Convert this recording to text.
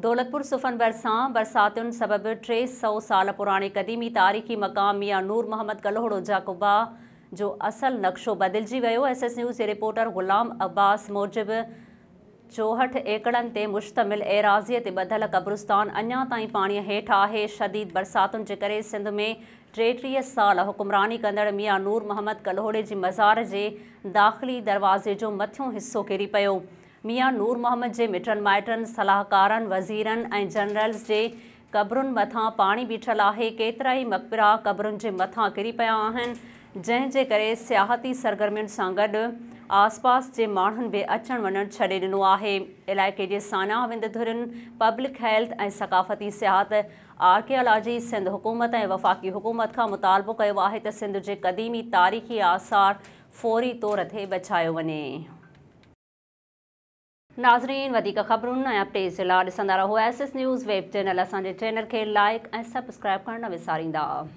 दौलतपुर सुफ़न सां बरसातियुनि सबबि टे सौ साल पुराणे क़दीमी तारीख़ी मक़ाम मियां नूर मोहम्मद कलोड़ो जाकुबा जो असल नक़्शो बदिलिजी वियो एस एस न्यूज़ जे रिपोर्टर ग़ुलाम अब्बास मूजिब चोहठि एकड़नि ते मुश्तमिल एराज़ीअ ते ॿधलु क़ब्रुस्तान अञां ताईं पाणीअ हेठि आहे शदीद बरसातुनि जे करे सिंध में टेटीह साल हुकुमरानी कंदड़ु मिया नूर मोहम्मद कल्हड़े जी मज़ार जे दाख़िली दरवाज़े जो मथियों हिसो किरी पियो मियां नूर मोहम्मद जे मिटनि माइटनि सलाहकारनि वज़ीरनि ऐं जनरल्स जे क़बरुनि मथां पाणी बीठल आहे केतिरा ई मकबरा क़बरुनि जे मथां किरी पिया आहिनि जंहिं जे करे सियाती सरगर्मियुनि सां गॾु आसपास जे माण्हुनि बि अचणु वञणु छॾे ॾिनो आहे इलाइक़े जे साना विंदुधुरनि पब्लिक हेल्थ ऐं सकाफ़ती सिहत आर्कियोलॉजी सिंध हुकूमत ऐं वफ़ाक़ी हुकूमत खां मुतालबो कयो आहे त सिंध जे क़दीमी तारीख़ी आसार फ़ौरी तौर ते बचायो वञे नाज़रीन वधीक ख़बरुनि ऐं अप्टेज़ लाइ ॾिसंदा रहो एस न्यूज़ वेब चैनल असांजे चैनल खे लाइक ऐं सब्सक्राइब करणु न विसारींदा